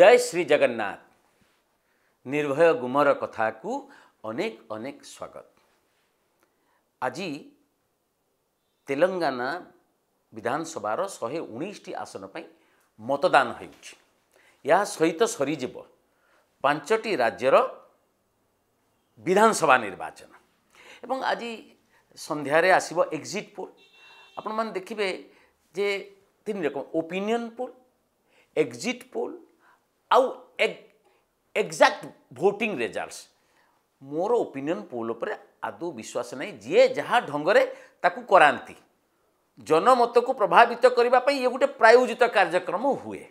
জয় শ্রী জগন্নাথ নির্ভয় গুমর কথাকু অনেক অনেক স্বাগত আজি তেলেঙ্গানা ବିଧାନସଭାର ଶହେ ଉଣେଇଶଟି ଆସନ ପାଇଁ ମତଦାନ ହେଉଛି ଏହା ସହିତ ସରିଯିବ ପାଞ୍ଚଟି ରାଜ୍ୟର ବିଧାନସଭା ନିର୍ବାଚନ ଏବଂ ଆଜି ସନ୍ଧ୍ୟାରେ ଆସିବ ଏକ୍ଜିଟ୍ ପୋଲ୍ ଆପଣମାନେ ଦେଖିବେ ଯେ ତିନି ରକମ ଓପିନିଅନ୍ ପୋଲ୍ ଏକ୍ଜିଟ୍ ପୋଲ୍ ଆଉ ଏକ୍ଜାକ୍ଟ ଭୋଟିଂ ରେଜଲ୍ଟସ୍ ମୋର ଓପିନିଅନ୍ ପୋଲ୍ ଉପରେ ଆଦୌ ବିଶ୍ୱାସ ନାହିଁ ଯିଏ ଯାହା ଢଙ୍ଗରେ ତାକୁ କରାନ୍ତି ଜନମତକୁ ପ୍ରଭାବିତ କରିବା ପାଇଁ ଇଏ ଗୋଟେ ପ୍ରାୟୋଜିତ କାର୍ଯ୍ୟକ୍ରମ ହୁଏ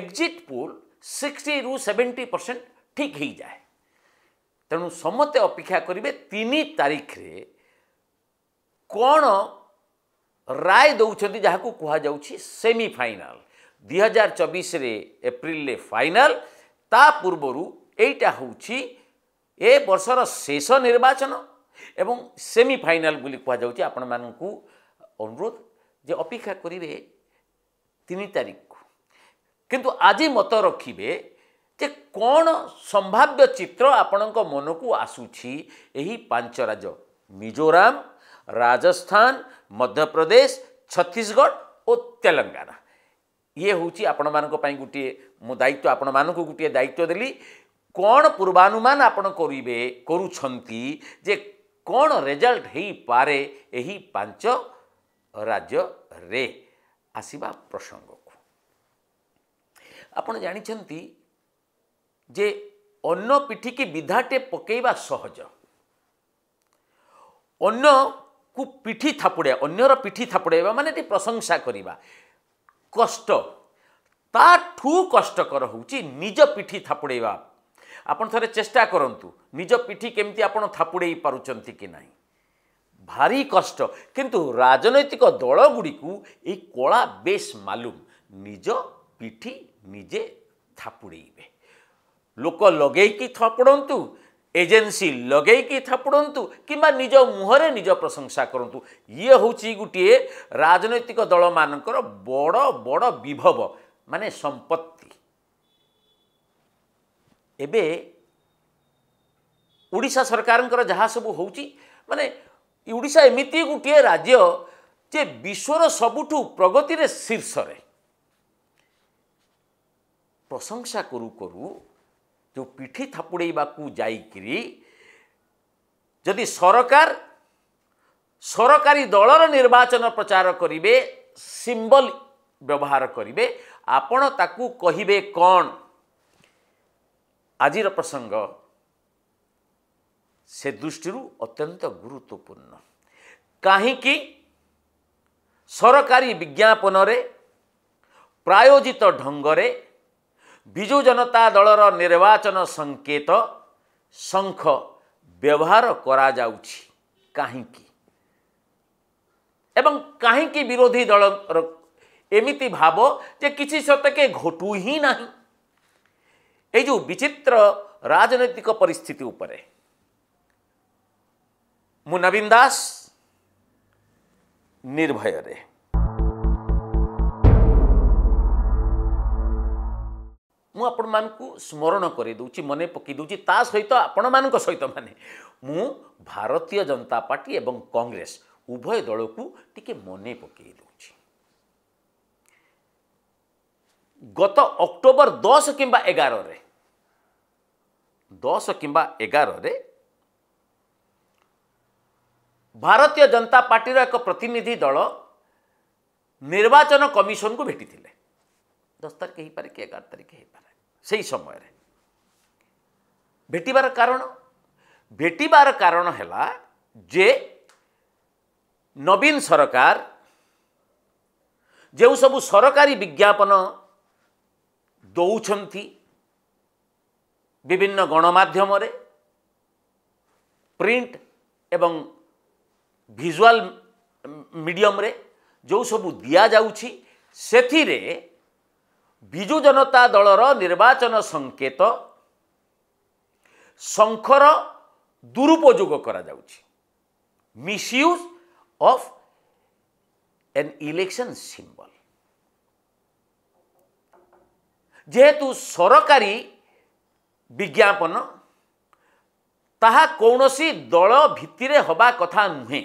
ଏକ୍ଜିଟ୍ ପୋଲ୍ ସିକ୍ସଟିରୁ ସେଭେଣ୍ଟି ପରସେଣ୍ଟ ଠିକ୍ ହେଇଯାଏ ତେଣୁ ସମସ୍ତେ ଅପେକ୍ଷା କରିବେ ତିନି ତାରିଖରେ କ'ଣ ରାୟ ଦେଉଛନ୍ତି ଯାହାକୁ କୁହାଯାଉଛି ସେମିଫାଇନାଲ୍ ଦୁଇହଜାର ଚବିଶରେ ଏପ୍ରିଲରେ ଫାଇନାଲ ତା ପୂର୍ବରୁ ଏଇଟା ହେଉଛି ଏ ବର୍ଷର ଶେଷ ନିର୍ବାଚନ ଏବଂ ସେମିଫାଇନାଲ ବୋଲି କୁହାଯାଉଛି ଆପଣମାନଙ୍କୁ ଅନୁରୋଧ ଯେ ଅପେକ୍ଷା କରିବେ ତିନି ତାରିଖକୁ କିନ୍ତୁ ଆଜି ମତ ରଖିବେ ଯେ କ'ଣ ସମ୍ଭାବ୍ୟ ଚିତ୍ର ଆପଣଙ୍କ ମନକୁ ଆସୁଛି ଏହି ପାଞ୍ଚ ରାଜ୍ୟ ମିଜୋରାମ ରାଜସ୍ଥାନ ମଧ୍ୟପ୍ରଦେଶ ଛତିଶଗଡ଼ ଓ ତେଲେଙ୍ଗାନା ଇଏ ହେଉଛି ଆପଣମାନଙ୍କ ପାଇଁ ଗୋଟିଏ ମୁଁ ଦାୟିତ୍ୱ ଆପଣମାନଙ୍କୁ ଗୋଟିଏ ଦାୟିତ୍ୱ ଦେଲି କ'ଣ ପୂର୍ବାନୁମାନ ଆପଣ କରିବେ କରୁଛନ୍ତି ଯେ କ'ଣ ରେଜଲ୍ଟ ହେଇପାରେ ଏହି ପାଞ୍ଚ ରାଜ୍ୟରେ ଆସିବା ପ୍ରସଙ୍ଗକୁ ଆପଣ ଜାଣିଛନ୍ତି ଯେ ଅନ୍ନ ପିଠିକି ବିଧାଟେ ପକେଇବା ସହଜ ଅନ୍ୟକୁ ପିଠି ଥାପୁଡ଼ିବା ଅନ୍ୟର ପିଠି ଥାପୁଡ଼ାଇବା ମାନେ ଟିକେ ପ୍ରଶଂସା କରିବା କଷ୍ଟ ତାଠୁ କଷ୍ଟକର ହେଉଛି ନିଜ ପିଠି ଥାପୁଡ଼େଇବା ଆପଣ ଥରେ ଚେଷ୍ଟା କରନ୍ତୁ ନିଜ ପିଠି କେମିତି ଆପଣ ଥାପୁଡ଼େଇ ପାରୁଛନ୍ତି କି ନାହିଁ ଭାରି କଷ୍ଟ କିନ୍ତୁ ରାଜନୈତିକ ଦଳଗୁଡ଼ିକୁ ଏଇ କଳା ବେଶ୍ ମାଲୁମ ନିଜ ପିଠି ନିଜେ ଥାପୁଡ଼େଇବେ ଲୋକ ଲଗେଇକି ଥପଡ଼ନ୍ତୁ ଏଜେନ୍ସି ଲଗେଇକି ଥାପୁଡ଼ନ୍ତୁ କିମ୍ବା ନିଜ ମୁହଁରେ ନିଜ ପ୍ରଶଂସା କରନ୍ତୁ ଇଏ ହେଉଛି ଗୋଟିଏ ରାଜନୈତିକ ଦଳମାନଙ୍କର ବଡ଼ ବଡ଼ ବିଭବ ମାନେ ସମ୍ପତ୍ତି ଏବେ ଓଡ଼ିଶା ସରକାରଙ୍କର ଯାହା ସବୁ ହେଉଛି ମାନେ ଓଡ଼ିଶା ଏମିତି ଗୋଟିଏ ରାଜ୍ୟ ଯେ ବିଶ୍ୱର ସବୁଠୁ ପ୍ରଗତିରେ ଶୀର୍ଷରେ ପ୍ରଶଂସା କରୁ କରୁ ଯେଉଁ ପିଠି ଥାପୁଡ଼େଇବାକୁ ଯାଇକିରି ଯଦି ସରକାର ସରକାରୀ ଦଳର ନିର୍ବାଚନ ପ୍ରଚାର କରିବେ ସିମ୍ବଲ ବ୍ୟବହାର କରିବେ ଆପଣ ତାକୁ କହିବେ କ'ଣ ଆଜିର ପ୍ରସଙ୍ଗ ସେ ଦୃଷ୍ଟିରୁ ଅତ୍ୟନ୍ତ ଗୁରୁତ୍ୱପୂର୍ଣ୍ଣ କାହିଁକି ସରକାରୀ ବିଜ୍ଞାପନରେ ପ୍ରାୟୋଜିତ ଢଙ୍ଗରେ ବିଜୁ ଜନତା ଦଳର ନିର୍ବାଚନ ସଙ୍କେତ ଶଙ୍ଖ ବ୍ୟବହାର କରାଯାଉଛି କାହିଁକି ଏବଂ କାହିଁକି ବିରୋଧୀ ଦଳର ଏମିତି ଭାବ ଯେ କିଛି ସତକେ ଘଟୁ ହିଁ ନାହିଁ ଏଇ ଯେଉଁ ବିଚିତ୍ର ରାଜନୈତିକ ପରିସ୍ଥିତି ଉପରେ ମୁଁ ନବୀନ ଦାସ ନିର୍ଭୟରେ ମୁଁ ଆପଣମାନଙ୍କୁ ସ୍ମରଣ କରାଇ ଦେଉଛି ମନେ ପକାଇ ଦେଉଛି ତା ସହିତ ଆପଣମାନଙ୍କ ସହିତ ମାନେ ମୁଁ ଭାରତୀୟ ଜନତା ପାର୍ଟି ଏବଂ କଂଗ୍ରେସ ଉଭୟ ଦଳକୁ ଟିକିଏ ମନେ ପକାଇ ଦେଉଛି ଗତ ଅକ୍ଟୋବର ଦଶ କିମ୍ବା ଏଗାରରେ ଦଶ କିମ୍ବା ଏଗାରରେ ଭାରତୀୟ ଜନତା ପାର୍ଟିର ଏକ ପ୍ରତିନିଧି ଦଳ ନିର୍ବାଚନ କମିଶନକୁ ଭେଟିଥିଲେ ଦଶ ତାରିଖ ହେଇପାରେ କି ଏଗାର ତାରିଖ ହେଇପାରେ ସେହି ସମୟରେ ଭେଟିବାର କାରଣ ଭେଟିବାର କାରଣ ହେଲା ଯେ ନବୀନ ସରକାର ଯେଉଁ ସବୁ ସରକାରୀ ବିଜ୍ଞାପନ ଦେଉଛନ୍ତି ବିଭିନ୍ନ ଗଣମାଧ୍ୟମରେ ପ୍ରିଣ୍ଟ ଏବଂ ଭିଜୁଆଲ ମିଡ଼ିୟମରେ ଯେଉଁ ସବୁ ଦିଆଯାଉଛି ସେଥିରେ ବିଜୁ ଜନତା ଦଳର ନିର୍ବାଚନ ସଂକେତ ଶଙ୍ଖର ଦୁରୁପଯୋଗ କରାଯାଉଛି misuse of an election symbol ଯେହେତୁ ସରକାରୀ ବିଜ୍ଞାପନ ତାହା କୌଣସି ଦଳ ଭିତ୍ତିରେ ହେବା କଥା ନୁହେଁ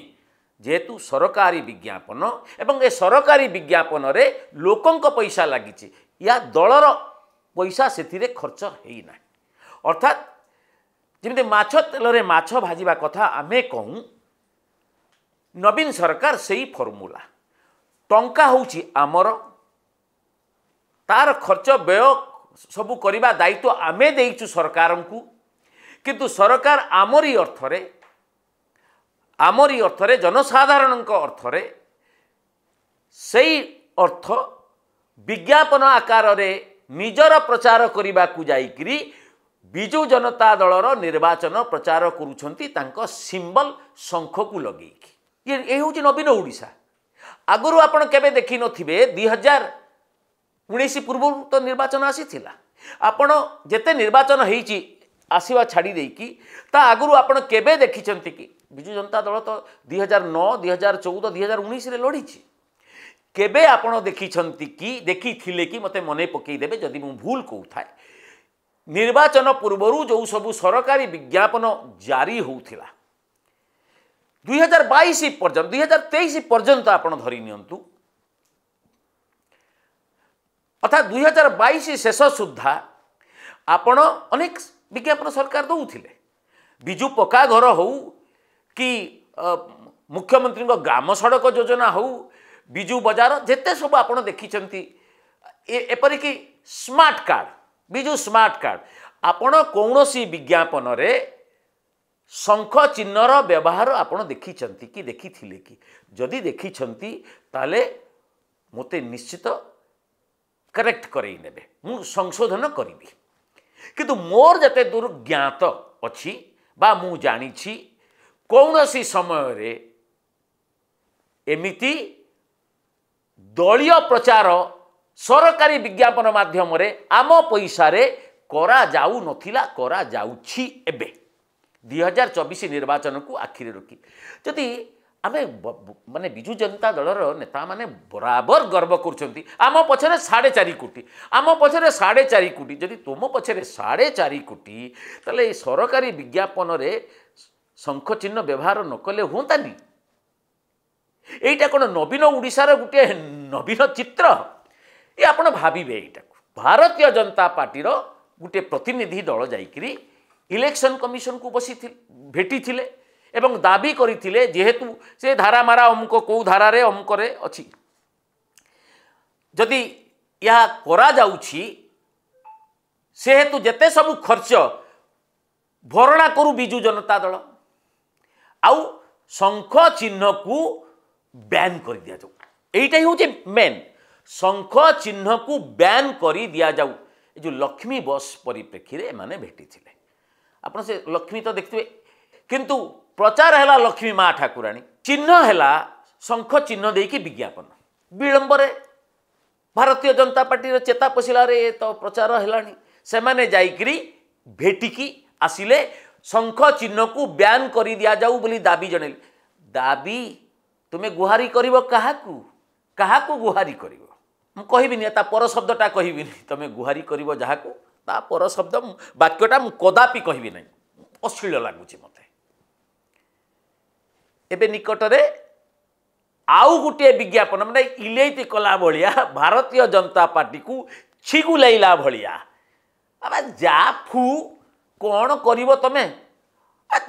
ଯେହେତୁ ସରକାରୀ ବିଜ୍ଞାପନ ଏବଂ ଏ ସରକାରୀ ବିଜ୍ଞାପନରେ ଲୋକଙ୍କ ପଇସା ଲାଗିଛି या ଦଳର ପଇସା ସେଥିରେ ଖର୍ଚ୍ଚ ହେଇନାହିଁ ଅର୍ଥାତ୍ ଯେମିତି ମାଛ ତେଲରେ ମାଛ ଭାଜିବା କଥା ଆମେ କହୁଁ ନବୀନ ସରକାର ସେଇ ଫର୍ମୁଲା ଟଙ୍କା ହେଉଛି ଆମର ତା'ର ଖର୍ଚ୍ଚ ବ୍ୟୟ ସବୁ କରିବା ଦାୟିତ୍ୱ ଆମେ ଦେଇଛୁ ସରକାରଙ୍କୁ କିନ୍ତୁ ସରକାର ଆମରି ଅର୍ଥରେ ଆମରି ଅର୍ଥରେ ଜନସାଧାରଣଙ୍କ ଅର୍ଥରେ ସେଇ ଅର୍ଥ ବିଜ୍ଞାପନ ଆକାରରେ ନିଜର ପ୍ରଚାର କରିବାକୁ ଯାଇକରି ବିଜୁ ଜନତା ଦଳର ନିର୍ବାଚନ ପ୍ରଚାର କରୁଛନ୍ତି ତାଙ୍କ ସିମ୍ବଲ ଶଙ୍ଖକୁ ଲଗେଇକି ଇଏ ଏ ହେଉଛି ନବୀନ ଓଡ଼ିଶା ଆଗରୁ ଆପଣ କେବେ ଦେଖିନଥିବେ ଦୁଇ ହଜାର ଉଣେଇଶ ପୂର୍ବରୁ ତ ନିର୍ବାଚନ ଆସିଥିଲା ଆପଣ ଯେତେ ନିର୍ବାଚନ ହେଇଛି ଆସିବା ଛାଡ଼ି ଦେଇକି ତା ଆଗରୁ ଆପଣ କେବେ ଦେଖିଛନ୍ତି କି ବିଜୁ ଜନତା ଦଳ ତ ଦୁଇ ହଜାର ନଅ ଦୁଇ ହଜାର ଚଉଦ ଦୁଇ ହଜାର ଉଣେଇଶରେ ଲଢ଼ିଛି କେବେ ଆପଣ ଦେଖିଛନ୍ତି କି ଦେଖିଥିଲେ କି ମୋତେ ମନେ ପକାଇଦେବେ ଯଦି ମୁଁ ଭୁଲ କହୁଥାଏ ନିର୍ବାଚନ ପୂର୍ବରୁ ଯେଉଁ ସବୁ ସରକାରୀ ବିଜ୍ଞାପନ ଜାରି ହେଉଥିଲା ଦୁଇହଜାର ବାଇଶ ପର୍ଯ୍ୟନ୍ତ ଦୁଇହଜାର ତେଇଶ ପର୍ଯ୍ୟନ୍ତ ଆପଣ ଧରି ନିଅନ୍ତୁ ଅର୍ଥାତ୍ ଦୁଇହଜାର ବାଇଶ ଶେଷ ସୁଦ୍ଧା ଆପଣ ଅନେକ ବିଜ୍ଞାପନ ସରକାର ଦେଉଥିଲେ ବିଜୁ ପକ୍କା ଘର ହେଉ କି ମୁଖ୍ୟମନ୍ତ୍ରୀଙ୍କ ଗ୍ରାମ ସଡ଼କ ଯୋଜନା ହେଉ ବିଜୁ ବଜାର ଯେତେ ସବୁ ଆପଣ ଦେଖିଛନ୍ତି ଏପରିକି smart card Biju smart card ଆପଣ କୌଣସି ବିଜ୍ଞାପନରେ ଶଙ୍ଖ ଚିହ୍ନର ବ୍ୟବହାର ଆପଣ ଦେଖିଛନ୍ତି କି ଦେଖିଥିଲେ କି ଯଦି ଦେଖିଛନ୍ତି ତାହେଲେ ମୋତେ ନିଶ୍ଚିତ କରେକ୍ଟ କରେଇ ନେବେ ମୁଁ ସଂଶୋଧନ କରିବି କିନ୍ତୁ ମୋର ଯେତେ ଦୂର ଜ୍ଞାତ ଅଛି ବା ମୁଁ ଜାଣିଛି କୌଣସି ସମୟରେ ଏମିତି ଦଳୀୟ ପ୍ରଚାର ସରକାରୀ ବିଜ୍ଞାପନ ମାଧ୍ୟମରେ ଆମ ପଇସାରେ କରାଯାଉନଥିଲା କରାଯାଉଛି ଏବେ ଦୁଇ ହଜାର ଚବିଶ ନିର୍ବାଚନକୁ ଆଖିରେ ରଖି ଯଦି ଆମେ ମାନେ ବିଜୁ ଜନତା ଦଳର ନେତାମାନେ ବରାବର ଗର୍ବ କରୁଛନ୍ତି ଆମ ପଛରେ ସାଢ଼େ ଚାରି କୋଟି ଆମ ପଛରେ ସାଢ଼େ ଚାରି କୋଟି ଯଦି ତୁମ ପଛରେ ସାଢ଼େ ଚାରି କୋଟି ତାହେଲେ ଏ ସରକାରୀ ବିଜ୍ଞାପନରେ ଶଙ୍ଖ ଚିହ୍ନ ବ୍ୟବହାର ନକଲେ ହୁଅନ୍ତାନି ଏଇଟା କ'ଣ ନବୀନ ଓଡ଼ିଶାର ଗୋଟିଏ ନବୀନ ଚିତ୍ର ଏ ଆପଣ ଭାବିବେ ଏଇଟାକୁ ଭାରତୀୟ ଜନତା ପାର୍ଟିର ଗୋଟିଏ ପ୍ରତିନିଧି ଦଳ ଯାଇକିରି ଇଲେକ୍ସନ୍ କମିଶନକୁ ବସିଥିଲେ ଭେଟିଥିଲେ ଏବଂ ଦାବି କରିଥିଲେ ଯେହେତୁ ସେ ଧାରାମାରା ଅମୁକ କେଉଁ ଧାରାରେ ଅମୁକରେ ଅଛି ଯଦି ଏହା କରାଯାଉଛି ସେହେତୁ ଯେତେ ସବୁ ଖର୍ଚ୍ଚ ଭରଣା କରୁ ବିଜୁ ଜନତା ଦଳ ଆଉ ଶଙ୍ଖ ଚିହ୍ନକୁ ବ୍ୟାନ୍ କରିଦିଆଯାଉ ଏଇଟା ହେଉଛି ମେନ୍ ଶଙ୍ଖ ଚିହ୍ନକୁ ବ୍ୟାନ୍ କରି ଦିଆଯାଉ ଏ ଯେଉଁ ଲକ୍ଷ୍ମୀ ବସ୍ ପରିପ୍ରେକ୍ଷୀରେ ଏମାନେ ଭେଟିଥିଲେ ଆପଣ ସେ ଲକ୍ଷ୍ମୀ ତ ଦେଖିଥିବେ କିନ୍ତୁ ପ୍ରଚାର ହେଲା ଲକ୍ଷ୍ମୀ ମା ଠାକୁରାଣୀ ଚିହ୍ନ ହେଲା ଶଙ୍ଖ ଚିହ୍ନ ଦେଇକି ବିଜ୍ଞାପନ ବିଳମ୍ବରେ ଭାରତୀୟ ଜନତା ପାର୍ଟିର ଚେତା ପଶିଲାରେ ଏ ତ ପ୍ରଚାର ହେଲାଣି ସେମାନେ ଯାଇକିରି ଭେଟିକି ଆସିଲେ ଶଙ୍ଖ ଚିହ୍ନକୁ ବ୍ୟାନ୍ କରି ଦିଆଯାଉ ବୋଲି ଦାବି ଜଣେଇଲେ ଦାବି ତୁମେ ଗୁହାରି କରିବ କାହାକୁ କାହାକୁ ଗୁହାରି କରିବ ମୁଁ କହିବିନି ତା ପର ଶବ୍ଦଟା କହିବିନି ତୁମେ ଗୁହାରି କରିବ ଯାହାକୁ ତା ପର ଶବ୍ଦ ବାକ୍ୟଟା ମୁଁ କଦାପି କହିବି ନାହିଁ ଅଶ୍ଳୀଳ ଲାଗୁଛି ମୋତେ ଏବେ ନିକଟରେ ଆଉ ଗୋଟିଏ ବିଜ୍ଞାପନ ମାନେ ଇଲେଇତି କଲା ଭଳିଆ ଭାରତୀୟ ଜନତା ପାର୍ଟିକୁ ଛିଗୁଲାଇଲା ଭଳିଆ ଆବା ଯା ଫୁ କ'ଣ କରିବ ତୁମେ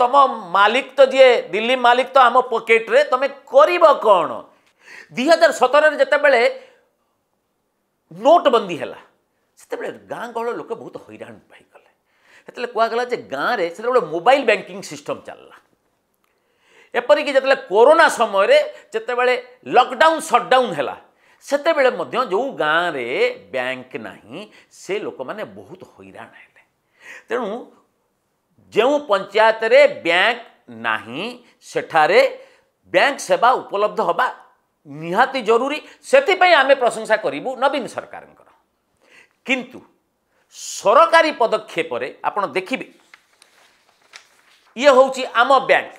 ତମ ମାଲିକ ତ ଯିଏ ଦିଲ୍ଲୀ ମାଲିକ ତ ଆମ ପକେଟରେ ତମେ କରିବ କ'ଣ ଦୁଇ ହଜାର ସତରରେ ଯେତେବେଳେ ନୋଟବନ୍ଦୀ ହେଲା ସେତେବେଳେ ଗାଁ ଗହଳ ଲୋକ ବହୁତ ହଇରାଣ ପାଇଗଲେ ସେତେବେଳେ କୁହାଗଲା ଯେ ଗାଁରେ ସେତେବେଳେ ଗୋଟେ ମୋବାଇଲ ବ୍ୟାଙ୍କିଂ ସିଷ୍ଟମ୍ ଚାଲିଲା ଏପରିକି ଯେତେବେଳେ କରୋନା ସମୟରେ ଯେତେବେଳେ ଲକଡାଉନ୍ ସଟ୍ଡାଉନ୍ ହେଲା ସେତେବେଳେ ମଧ୍ୟ ଯେଉଁ ଗାଁରେ ବ୍ୟାଙ୍କ ନାହିଁ ସେ ଲୋକମାନେ ବହୁତ ହଇରାଣ ହେଲେ ତେଣୁ ଯେଉଁ ପଞ୍ଚାୟତରେ ବ୍ୟାଙ୍କ ନାହିଁ ସେଠାରେ ବ୍ୟାଙ୍କ ସେବା ଉପଲବ୍ଧ ହେବା ନିହାତି ଜରୁରୀ ସେଥିପାଇଁ ଆମେ ପ୍ରଶଂସା କରିବୁ ନବୀନ ସରକାରଙ୍କର କିନ୍ତୁ ସରକାରୀ ପଦକ୍ଷେପରେ ଆପଣ ଦେଖିବେ ଇଏ ହେଉଛି ଆମ ବ୍ୟାଙ୍କ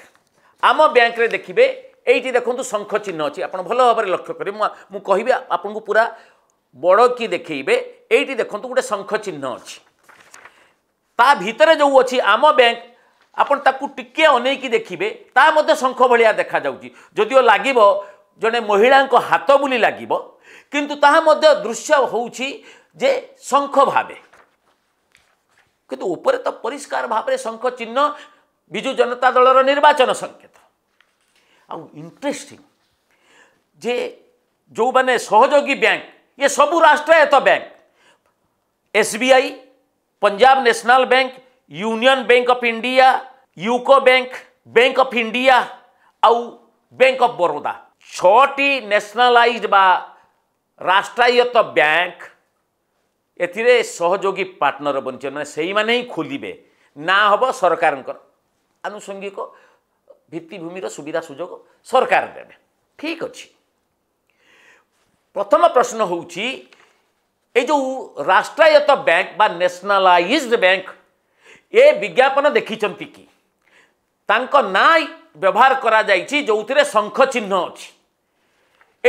ଆମ ବ୍ୟାଙ୍କରେ ଦେଖିବେ ଏଇଠି ଦେଖନ୍ତୁ ଶଙ୍ଖ ଚିହ୍ନ ଅଛି ଆପଣ ଭଲ ଭାବରେ ଲକ୍ଷ୍ୟ କରିବେ ମୁଁ କହିବି ଆପଣଙ୍କୁ ପୁରା ବଡ଼ କି ଦେଖେଇବେ ଏଇଠି ଦେଖନ୍ତୁ ଗୋଟେ ଶଙ୍ଖ ଚିହ୍ନ ଅଛି ତା ଭିତରେ ଯେଉଁ ଅଛି ଆମ ବ୍ୟାଙ୍କ ଆପଣ ତାକୁ ଟିକିଏ ଅନେଇକି ଦେଖିବେ ତା ମଧ୍ୟ ଶଙ୍ଖ ଭଳିଆ ଦେଖାଯାଉଛି ଯଦିଓ ଲାଗିବ ଜଣେ ମହିଳାଙ୍କ ହାତ ବୋଲି ଲାଗିବ କିନ୍ତୁ ତାହା ମଧ୍ୟ ଦୃଶ୍ୟ ହେଉଛି ଯେ ଶଙ୍ଖ ଭାବେ କିନ୍ତୁ ଉପରେ ତ ପରିଷ୍କାର ଭାବରେ ଶଙ୍ଖ ଚିହ୍ନ ବିଜୁ ଜନତା ଦଳର ନିର୍ବାଚନ ସଂକେତ ଆଉ ଇଣ୍ଟରେଷ୍ଟିଂ ଯେ ଯେଉଁମାନେ ସହଯୋଗୀ ବ୍ୟାଙ୍କ ଇଏ ସବୁ ରାଷ୍ଟ୍ରାୟତ୍ତ bank S B I Punjab national bank union bank of India UCO bank bank of India और बैंक ऑफ बड़ौदा छटी नेशनलाइज्ड बा राष्ट्रायत्त बैंक एहयोगी पार्टनर बनचे मैं से ही खोलिए ना हम सरकार आनुषंगिक भित्तिमि सुविधा सुजोग सरकार देने ठीक अच्छे प्रथम प्रश्न हूँ এই ଯେଉଁ ରାଷ୍ଟ୍ରାୟତ୍ତ ବ୍ୟାଙ୍କ ବା ନ୍ୟାସନାଲାଇଜ୍ଡ ବ୍ୟାଙ୍କ ଏ ବିଜ୍ଞାପନ ଦେଖିଛନ୍ତି କି ତାଙ୍କ ନାଁ ବ୍ୟବହାର କରାଯାଇଛି ଯେଉଁଥିରେ ଶଙ୍ଖ ଚିହ୍ନ ଅଛି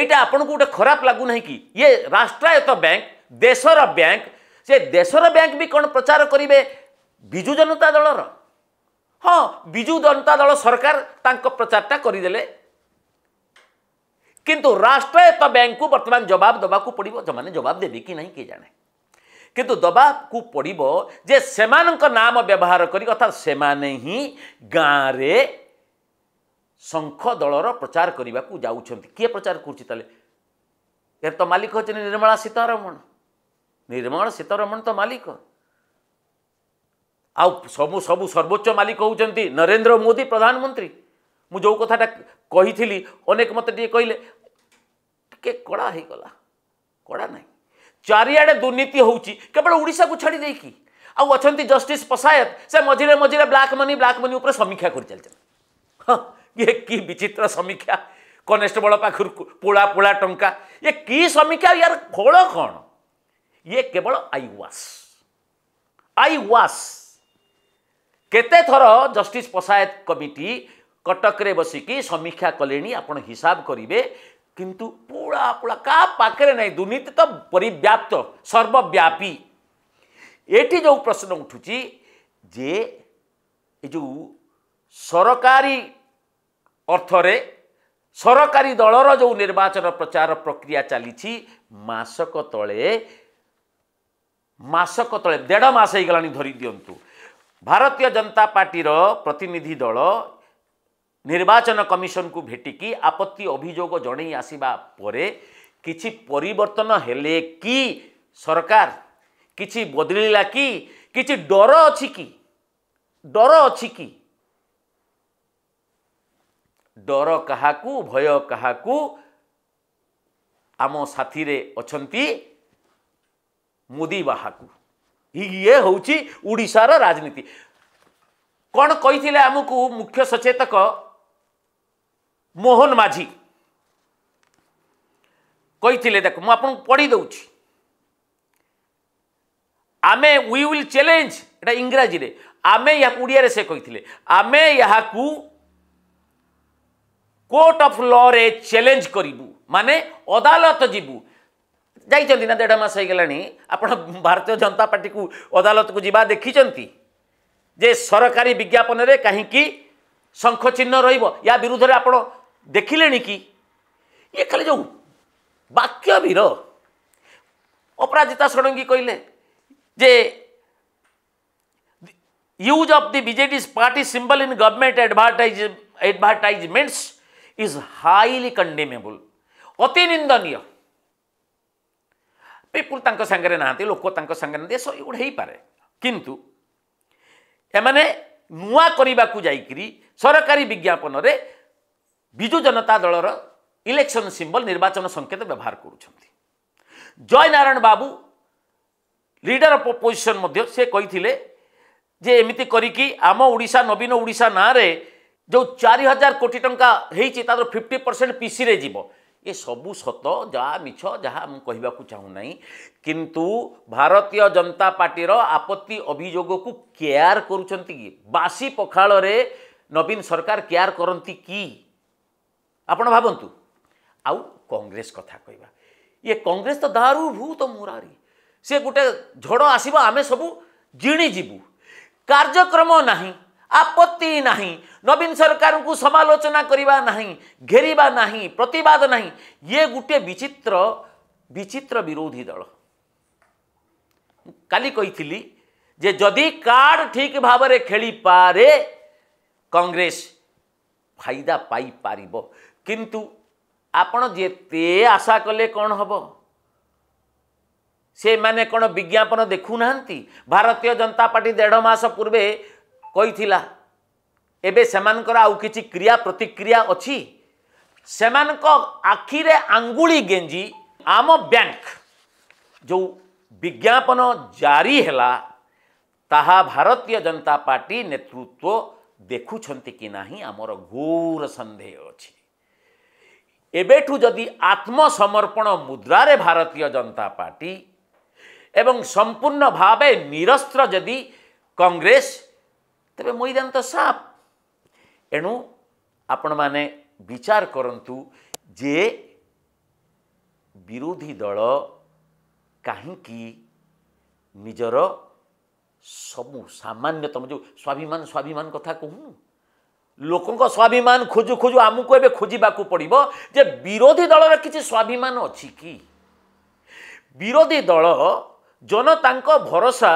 ଏଇଟା ଆପଣଙ୍କୁ ଗୋଟେ ଖରାପ ଲାଗୁନାହିଁ କି ଇଏ ରାଷ୍ଟ୍ରାୟତ୍ତ ବ୍ୟାଙ୍କ ଦେଶର ବ୍ୟାଙ୍କ ସେ ଦେଶର ବ୍ୟାଙ୍କ ବି କ'ଣ ପ୍ରଚାର କରିବେ ବିଜୁ ଜନତା ଦଳର ହଁ ବିଜୁ ଜନତା ଦଳ ସରକାର ତାଙ୍କ ପ୍ରଚାରଟା କରିଦେଲେ କିନ୍ତୁ ରାଷ୍ଟ୍ରାୟତ୍ତ ବ୍ୟାଙ୍କକୁ ବର୍ତ୍ତମାନ ଜବାବ ଦେବାକୁ ପଡ଼ିବ ସେମାନେ ଜବାବ ଦେବେ କି ନାହିଁ କିଏ ଜାଣେ କିନ୍ତୁ ଦେବାକୁ ପଡ଼ିବ ଯେ ସେମାନଙ୍କ ନାମ ବ୍ୟବହାର କରି ଅର୍ଥାତ୍ ସେମାନେ ହିଁ ଗାଁରେ ଶଙ୍ଖ ଦଳର ପ୍ରଚାର କରିବାକୁ ଯାଉଛନ୍ତି କିଏ ପ୍ରଚାର କରୁଛି ତାହେଲେ ଏହାର ତ ମାଲିକ ହେଉଛନ୍ତି ନିର୍ମଳା ସୀତାରମଣ ନିର୍ମଳା ସୀତାରମଣ ତ ମାଲିକ ଆଉ ସବୁ ସବୁ ସର୍ବୋଚ୍ଚ ମାଲିକ ହେଉଛନ୍ତି ନରେନ୍ଦ୍ର ମୋଦି ପ୍ରଧାନମନ୍ତ୍ରୀ ମୁଁ ଯେଉଁ କଥାଟା କହିଥିଲି ଅନେକ ମୋତେ ଟିକେ କହିଲେ टिके कड़ा होगा कड़ा ना चारिड़े दुर्नीति होवल ओडा को छाड़ कि आउ अच्छा जस्टिस पसायत से मझे मझे ब्लाक मनी ब्लाक मनी उपर समीक्षा कर चलते हाँ ये कि विचित्र समीक्षा कनेस्टेबल पाखर पोला पोला टा ये कि समीक्षा यार खोल कौन ये केवल आई वाश आई वाश केते थर जस्टिस पसायत कमिटी कटक्रे बसिकी समीक्षा कले आप हिसाब करेंगे କିନ୍ତୁ ପୁଳା ପୁଳା କାହା ପାଖରେ ନାହିଁ ଦୁର୍ନୀତି ତ ପରିବ୍ୟାପ୍ତ ସର୍ବବ୍ୟାପୀ ଏଠି ଯେଉଁ ପ୍ରଶ୍ନ ଉଠୁଛି ଯେ ଏ ଯେଉଁ ସରକାରୀ ଅର୍ଥରେ ସରକାରୀ ଦଳର ଯେଉଁ ନିର୍ବାଚନ ପ୍ରଚାର ପ୍ରକ୍ରିୟା ଚାଲିଛି ମାସକ ତଳେ ମାସକ ତଳେ ଦେଢ଼ ମାସ ହେଇଗଲାଣି ଧରିଦିଅନ୍ତୁ ଭାରତୀୟ ଜନତା ପାର୍ଟିର ପ୍ରତିନିଧି ଦଳ ନିର୍ବାଚନ କମିଶନକୁ ଭେଟିକି ଆପତ୍ତି ଅଭିଯୋଗ ଜଣେଇ ଆସିବା ପରେ କିଛି ପରିବର୍ତ୍ତନ ହେଲେ କି ସରକାର କିଛି ବଦଳିଲା କି କିଛି ଡର ଅଛି କି ଡର ଅଛି କି ଡର କାହାକୁ ଭୟ କାହାକୁ ଆମ ସାଥିରେ ଅଛନ୍ତି ମୋଦି ବାହାକୁ ଇଏ ହେଉଛି ଓଡ଼ିଶାର ରାଜନୀତି କ'ଣ କହିଥିଲେ ଆମକୁ ମୁଖ୍ୟ ସଚେତକ ମୋହନ ମାଝି କହିଥିଲେ ଦେଖ ମୁଁ ଆପଣଙ୍କୁ ପଢ଼ି ଦେଉଛି ଆମେ ୱି ୱିଲ୍ ଚ୍ୟାଲେଞ୍ଜ ଏଇଟା ଇଂରାଜୀରେ ଆମେ ଏହାକୁ ଓଡ଼ିଆରେ ସେ କହିଥିଲେ ଆମେ ଏହାକୁ କୋର୍ଟ ଅଫ୍ ଲରେ ଚ୍ୟାଲେଞ୍ଜ କରିବୁ ମାନେ ଅଦାଲତ ଯିବୁ ଯାଇଛନ୍ତି ନା ଦେଢ଼ ମାସ ହୋଇଗଲାଣି ଆପଣ ଭାରତୀୟ ଜନତା ପାର୍ଟିକୁ ଅଦାଲତକୁ ଯିବା ଦେଖିଛନ୍ତି ଯେ ସରକାରୀ ବିଜ୍ଞାପନରେ କାହିଁକି ଶଙ୍ଖ ଚିହ୍ନ ରହିବ ୟା ବିରୁଦ୍ଧରେ ଆପଣ देखिले कि ये खाली जो वाक्य भीर अपराजिता षडंगी कहले जे use of the BJP party symbol in government advertise advertisements is highly condemnable अति निंदन पीपुल सांगे ना लोकता देश नुआ करने को सरकारी विज्ञापन ବିଜୁ ଜନତା ଦଳର ଇଲେକ୍ସନ୍ ସିମ୍ବଲ୍ ନିର୍ବାଚନ ସଙ୍କେତ ବ୍ୟବହାର କରୁଛନ୍ତି ଜୟନାରାୟଣ বাবু লিডর অফ অপোজিশন সে কইলে যে এমিতি করিকি আম ওড়শা নবীন না রে যে চারি হাজার কোটি টঙ্কা হয়েছে তা ফিফটি পরসেন্ট রে যাব এ সবু সত যা মিছ যা আমি কহবাকু চাহু নাই কিন্তু ভারতীয় জনতা পার্টির আপত্তি অভিযোগকু কেয়ার করুচন্তি কি বাসি পখাড়ে নবীন সরকার কেয়ার করতে কি ଆପଣ ଭାବନ୍ତୁ ଆଉ କଂଗ୍ରେସ କଥା କହିବା ଇଏ କଂଗ୍ରେସ ତ ଦାରୁ ଭୂତ ମୁରାରୀ ସେ ଗୋଟେ ଝଡ଼ ଆସିବ ଆମେ ସବୁ ଜିଣିଯିବୁ କାର୍ଯ୍ୟକ୍ରମ ନାହିଁ ଆପତ୍ତି ନାହିଁ ନବୀନ ସରକାରଙ୍କୁ ସମାଲୋଚନା କରିବା ନାହିଁ ଘେରିବା ନାହିଁ ପ୍ରତିବାଦ ନାହିଁ ଇଏ ଗୋଟିଏ ବିଚିତ୍ର ବିଚିତ୍ର ବିରୋଧୀ ଦଳ କାଲି କହିଥିଲି ଯେ ଯଦି କାର୍ଡ଼ ଠିକ୍ ଭାବରେ ଖେଳିପାରେ କଂଗ୍ରେସ ଫାଇଦା ପାଇପାରିବ କିନ୍ତୁ ଆପଣ ଯେତେ ଆଶା କଲେ କ'ଣ ହେବ ସେମାନେ କ'ଣ ବିଜ୍ଞାପନ ଦେଖୁନାହାନ୍ତି ଭାରତୀୟ ଜନତା ପାର୍ଟି ଦେଢ଼ ମାସ ପୂର୍ବେ କହିଥିଲା ଏବେ ସେମାନଙ୍କର ଆଉ କିଛି କ୍ରିୟା ପ୍ରତିକ୍ରିୟା ଅଛି ସେମାନଙ୍କ ଆଖିରେ ଆଙ୍ଗୁଳି ଗେଞ୍ଜି ଆମ ବ୍ୟାଙ୍କ ଯେଉଁ ବିଜ୍ଞାପନ ଜାରି ହେଲା ତାହା ଭାରତୀୟ ଜନତା ପାର୍ଟି ନେତୃତ୍ୱ ଦେଖୁଛନ୍ତି କି ନାହିଁ ଆମର ଘୋର ସନ୍ଦେହ ଅଛି এবেঠু যদি আত্মসমর্পণ মুদ্রারে ভারতীয় জনতা পার্টি এবং সম্পূর্ণভাবে নিরস্ত্র যদি কংগ্রেস তবে ময়দান তো সাফ এণু ଆପଣମାନେ ବିଚାର କରନ୍ତୁ ଯେ ବିରୋଧୀ ଦଳ କାହିଁକି ନିଜର ସବୁ ସାମାନ୍ୟତମ ଯେଉଁ ସ୍ୱାଭିମାନ ସ୍ୱାଭିମାନ କଥା କହୁନୁ ଲୋକଙ୍କ ସ୍ୱାଭିମାନ ଖୋଜୁ ଖୋଜୁ ଆମକୁ ଏବେ ଖୋଜିବାକୁ ପଡ଼ିବ ଯେ ବିରୋଧୀ ଦଳର କିଛି ସ୍ୱାଭିମାନ ଅଛି କି ବିରୋଧୀ ଦଳ ଜନତାଙ୍କ ଭରସା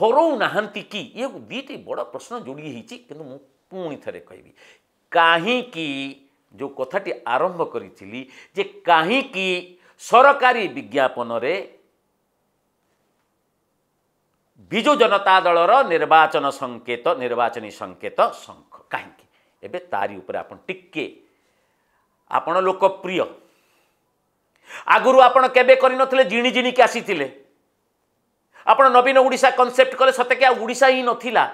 ହରଉ ନାହାନ୍ତି କି ଇଏ ଦୁଇଟି ବଡ଼ ପ୍ରଶ୍ନ ଯୋଡ଼ି ହେଇଛି କିନ୍ତୁ ମୁଁ ପୁଣି ଥରେ କହିବି କାହିଁକି ଯେଉଁ କଥାଟି ଆରମ୍ଭ କରିଥିଲି ଯେ କାହିଁକି ସରକାରୀ ବିଜ୍ଞାପନରେ ବିଜୁ ଜନତା ଦଳର ନିର୍ବାଚନ ସଂକେତ ନିର୍ବାଚନୀ ସଂକେତ ସଙ୍କେତ କାହିଁକି ଏବେ ତାରି ଉପରେ ଆପଣ ଟିକେ ଆପଣ ଲୋକପ୍ରିୟ ଆଗରୁ ଆପଣ କେବେ କରିନଥିଲେ ଜିଣି ଜିଣିକି ଆସିଥିଲେ ଆପଣ ନବୀନ ଓଡ଼ିଶା କନସେପ୍ଟ କଲେ ସତେକି ଆଉ ଓଡ଼ିଶା ହିଁ ନଥିଲା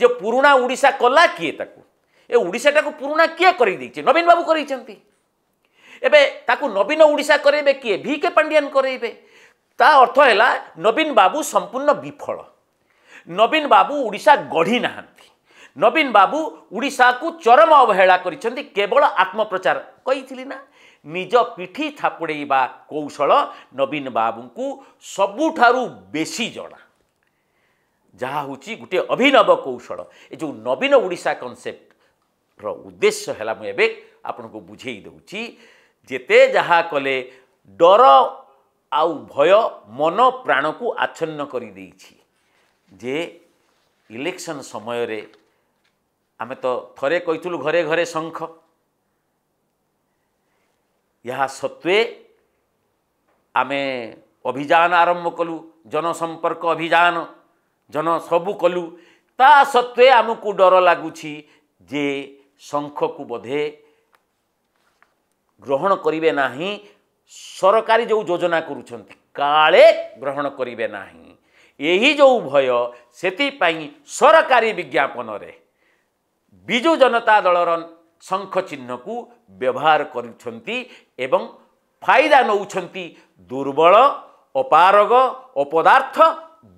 ଯେ ପୁରୁଣା ଓଡ଼ିଶା କଲା କିଏ ତାକୁ ଏ ଓଡ଼ିଶାଟାକୁ ପୁରୁଣା କିଏ କରିଦେଇଛି ନବୀନ ବାବୁ କରେଇଛନ୍ତି ଏବେ ତାକୁ ନବୀନ ଓଡ଼ିଶା କରେଇବେ କିଏ ଭି କେ ପାଣ୍ଡିଆନ କରେଇବେ ତା ଅର୍ଥ ହେଲା ନବୀନ ବାବୁ ସମ୍ପୂର୍ଣ୍ଣ ବିଫଳ ନବୀନ ବାବୁ ଓଡ଼ିଶା ଗଢ଼ି ନାହାନ୍ତି ନବୀନ ବାବୁ ଓଡ଼ିଶାକୁ ଚରମ ଅବହେଳା କରିଛନ୍ତି କେବଳ ଆତ୍ମପ୍ରଚାର କହିଥିଲି ନା ନିଜ ପିଠି ଥାପୁଡ଼େଇବା କୌଶଳ ନବୀନ ବାବୁଙ୍କୁ ସବୁଠାରୁ ବେଶୀ ଜଣା ଯାହା ହେଉଛି ଗୋଟିଏ ଅଭିନବ କୌଶଳ ଏ ଯେଉଁ ନବୀନ ଓଡ଼ିଶା କନସେପ୍ଟର ଉଦ୍ଦେଶ୍ୟ ହେଲା ମୁଁ ଏବେ ଆପଣଙ୍କୁ ବୁଝେଇ ଦେଉଛି ଯେତେ ଯାହା କଲେ ଡର ଆଉ ଭୟ ମନ ପ୍ରାଣକୁ ଆଚ୍ଛନ୍ନ କରିଦେଇଛି ଯେ ଇଲେକ୍ସନ୍ ସମୟରେ ଆମେ ତ ଥରେ କହିଥିଲୁ ଘରେ ଘରେ ଶଙ୍ଖ ଏହା ସତ୍ତ୍ୱେ ଆମେ ଅଭିଯାନ ଆରମ୍ଭ କଲୁ ଜନସମ୍ପର୍କ ଅଭିଯାନ ଜନ ସବୁ କଲୁ ତା ସତ୍ତ୍ୱେ ଆମକୁ ଡର ଲାଗୁଛି ଯେ ଶଙ୍ଖକୁ ବୋଧେ ଗ୍ରହଣ କରିବେ ନାହିଁ ସରକାରୀ ଯେଉଁ ଯୋଜନା କରୁଛନ୍ତି କାଳେ ଗ୍ରହଣ କରିବେ ନାହିଁ ଏହି ଯେଉଁ ଭୟ ସେଥିପାଇଁ ସରକାରୀ ବିଜ୍ଞାପନରେ ବିଜୁ ଜନତା ଦଳର ଶଙ୍ଖ ଚିହ୍ନକୁ ବ୍ୟବହାର କରୁଛନ୍ତି ଏବଂ ଫାଇଦା ନେଉଛନ୍ତି ଦୁର୍ବଳ ଅପାରଗ ଅପଦାର୍ଥ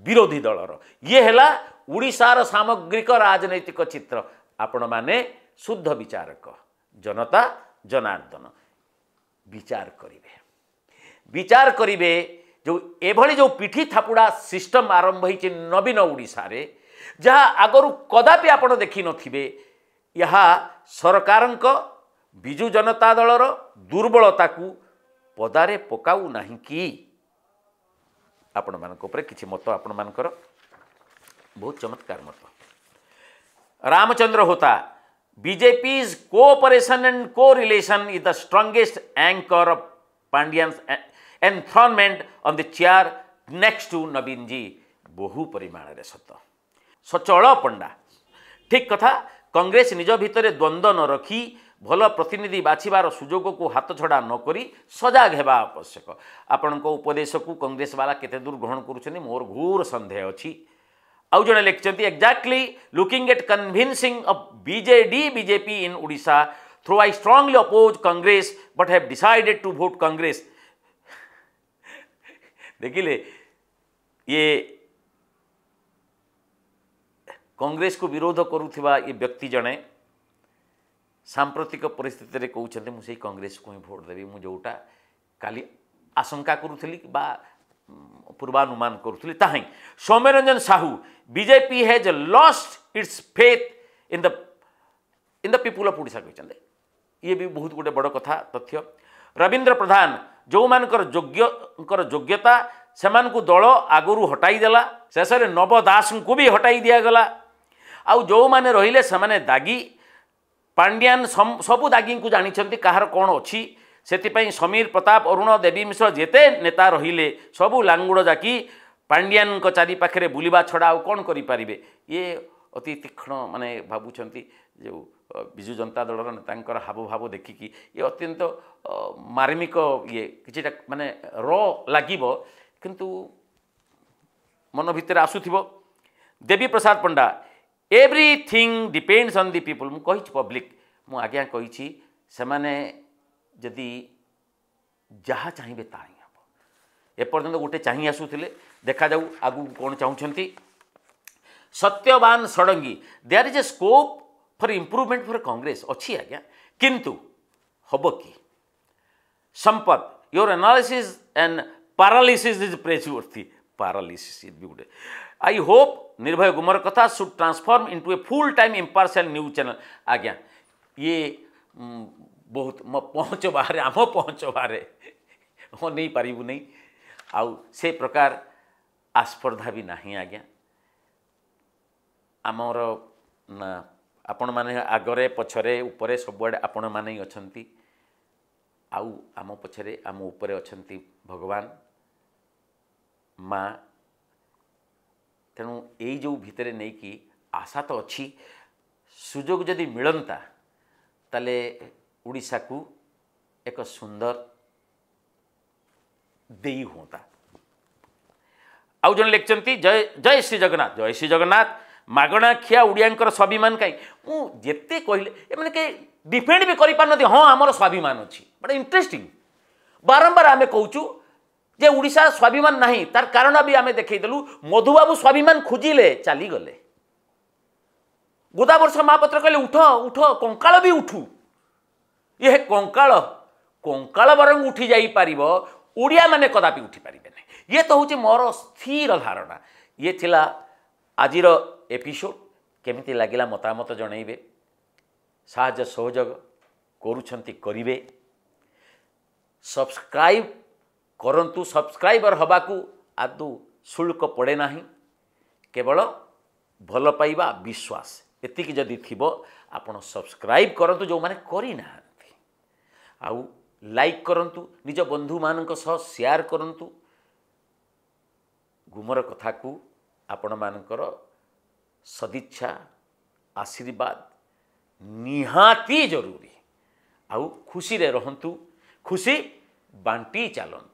ବିରୋଧୀ ଦଳର ଇଏ ହେଲା ଓଡ଼ିଶାର ସାମଗ୍ରିକ ରାଜନୈତିକ ଚିତ୍ର ଆପଣମାନେ ଶୁଦ୍ଧ ବିଚାରକ ଜନତା ଜନାର୍ଦ୍ଦନ ବିଚାର କରିବେ ବିଚାର କରିବେ ଯେଉଁ ଏଭଳି ଯେଉଁ ପିଠି ଥାପୁଡ଼ା ସିଷ୍ଟମ ଆରମ୍ଭ ହୋଇଛି ନବୀନ ଓଡ଼ିଶାରେ ଯାହା ଆଗରୁ କଦାପି ଆପଣ ଦେଖିନଥିବେ ଏହା ସରକାରଙ୍କ ବିଜୁ ଜନତା ଦଳର ଦୁର୍ବଳତାକୁ ପଦାରେ ପକାଉ ନାହିଁ କି ଆପଣମାନଙ୍କ ଉପରେ କିଛି ମତ ଆପଣମାନଙ୍କର ବହୁତ ଚମତ୍କାର ମତ Ramachandra Hota BJP is cooperation and co relation is the strongest anchor of Pandian's entrenchment on the chair next to ନବୀନ ଜୀ ବହୁ ପରିମାଣରେ ସତ ସଚଳ ପଣ୍ଡା ଠିକ୍ କଥା କଂଗ୍ରେସ ନିଜ ଭିତରେ ଦ୍ୱନ୍ଦ୍ୱ ନ ରଖି ଭଲ ପ୍ରତିନିଧି ବାଛିବାର ସୁଯୋଗକୁ ହାତଛଡ଼ା ନକରି ସଜାଗ ହେବା ଆବଶ୍ୟକ ଆପଣଙ୍କ ଉପଦେଶକୁ କଂଗ୍ରେସବାଲା କେତେ ଦୂର ଗ୍ରହଣ କରୁଛନ୍ତି ମୋର ଘୋର ସନ୍ଦେହ ଅଛି ଆଉ ଜଣେ ଲେଖିଛନ୍ତି exactly looking at convincing of BJD BJP in Odisha through I strongly oppose Congress but have decided to vote Congress ଦେଖିଲେ ये कांग्रेस को विरोध करुवा ये व्यक्ति जड़े सांप्रतिक परिस्थिति कौन मुझे कांग्रेस को ही भोट देवी मुझा कल आशंका करूली बा पूर्वानुमान करूली ता ही Soumyaranjan Sahu BJP has lost its faith in the in the people of Odisha कहते ये भी बहुत गोटे बड़ कथा तथ्य रवींद्र प्रधान जो मानकर योग्य योग्यता से दल आगु हटाई देला शेष नव दास को भी हटाई दिगला ଆଉ ଯେଉଁମାନେ ରହିଲେ ସେମାନେ ଦାଗି ପାଣ୍ଡିଆନ ସବୁ ଦାଗିଙ୍କୁ ଜାଣିଛନ୍ତି କାହାର କ'ଣ ଅଛି ସେଥିପାଇଁ ସମୀର ପ୍ରତାପ ଅରୁଣ ଦେବୀ ମିଶ୍ର ଯେତେ ନେତା ରହିଲେ ସବୁ ଲାଙ୍ଗୁଡ଼ ଯାକି ପାଣ୍ଡିଆନଙ୍କ ଚାରିପାଖରେ ବୁଲିବା ଛଡ଼ା ଆଉ କ'ଣ କରିପାରିବେ ଇଏ ଅତି ତୀକ୍ଷ୍ଣ ମାନେ ଭାବୁଛନ୍ତି ଯେଉଁ ବିଜୁ ଜନତା ଦଳର ନେତାଙ୍କର ହାବଭାବ ଦେଖିକି ଇଏ ଅତ୍ୟନ୍ତ ମାର୍ମିକ ଇଏ କିଛିଟା ମାନେ ର ଲାଗିବ କିନ୍ତୁ ମନ ଭିତରେ ଆସୁଥିବ Debi Prasad Panda everything depends on the people मुझे पब्लिक मुझे आज्ञा कही जदि जहाँ चाहिए तापर्तंत गोटे चाह आसुले देखा जाऊ आगे कौन चाहते Satyaban Sarangi there is a scope for improvement for Congress अच्छी आज्ञा किंतु हम कि Sampad your analysis and paralysis is praiseworthy paralysis भी गोटे I hope Nirbhay Gumar Katha should transform into a full time impartial news channel आज्ञा ये बहुत म पहुँच बाहर आम पहुँच बाहर हाँ नहीं पारू नहीं से प्रकार आस्पर्धा भी नहीं आज्ञा आमर आपण मैने आगरे पचरे उपरे सबुआ आपण मैने आम पचरे आम उपरे अच्छा भगवान माँ ତେଣୁ ଏଇ ଯେଉଁ ଭିତରେ ନେଇକି ଆଶା ତ ଅଛି ସୁଯୋଗ ଯଦି ମିଳନ୍ତା ତାହେଲେ ଓଡ଼ିଶାକୁ ଏକ ସୁନ୍ଦର ଦେଇ ହୁଅନ୍ତା ଆଉ ଜଣେ ଲେଖିଛନ୍ତି ଜୟ ଜୟ ଶ୍ରୀ ଜଗନ୍ନାଥ ଜୟ ଶ୍ରୀ ଜଗନ୍ନାଥ ମାଗଣା ଖିଆ ଓଡ଼ିଆଙ୍କର ସ୍ୱାଭିମାନ କାହିଁ ମୁଁ ଯେତେ କହିଲେ ଏମାନେ କେହି ଡିଫେଣ୍ଡ ବି କରିପାରୁନାହାନ୍ତି ହଁ ଆମର ସ୍ୱାଭିମାନ ଅଛି ବଟ୍ ଇଣ୍ଟରେଷ୍ଟିଂ ବାରମ୍ବାର ଆମେ କହୁଛୁ যে ଓଡ଼ିଶା ସ୍ୱାଭିମାନ ନାହିଁ ତାର କାରଣ ବି ଆମେ ଦେଖେଇଦେଲୁ ମଧୁବାବୁ ସ୍ୱାଭିମାନ ଖୋଜିଲେ ଚାଲିଗଲେ ଗୋଦାବର୍ଷ ମହାପାତ୍ର କହିଲେ ଉଠ ଉଠ କଙ୍କାଳ ବି ଉଠୁ ଏ କଙ୍କାଳ କଙ୍କାଳ ବରଂ ଉଠି ଯାଇପାରିବ ଓଡ଼ିଆମାନେ କଦାପି ଉଠିପାରିବେନି ଇଏ ତ ହେଉଛି ମୋର ସ୍ଥିର ଧାରଣା ଇଏ ଥିଲା ଆଜିର ଏପିସୋଡ଼ କେମିତି ଲାଗିଲା ମତାମତ ଜଣାଇବେ ସାହାଯ୍ୟ ସହଯୋଗ କରୁଛନ୍ତି କରିବେ ସବସ୍କ୍ରାଇବ୍ କରନ୍ତୁ ସବସ୍କ୍ରାଇବର ହେବାକୁ ଆଦୌ ଶୁଳ୍କ ପଡ଼େ ନାହିଁ କେବଳ ଭଲ ପାଇବା ବିଶ୍ୱାସ ଏତିକି ଯଦି ଥିବ ଆପଣ ସବସ୍କ୍ରାଇବ୍ କରନ୍ତୁ ଯେଉଁମାନେ କରିନାହାନ୍ତି ଆଉ ଲାଇକ୍ କରନ୍ତୁ ନିଜ ବନ୍ଧୁମାନଙ୍କ ସହ ସେୟାର କରନ୍ତୁ ଗୁମର କଥାକୁ ଆପଣମାନଙ୍କର ସଦିଚ୍ଛା ଆଶୀର୍ବାଦ ନିହାତି ଜରୁରୀ ଆଉ ଖୁସିରେ ରହନ୍ତୁ ଖୁସି ବାଣ୍ଟି ଚାଲନ୍ତୁ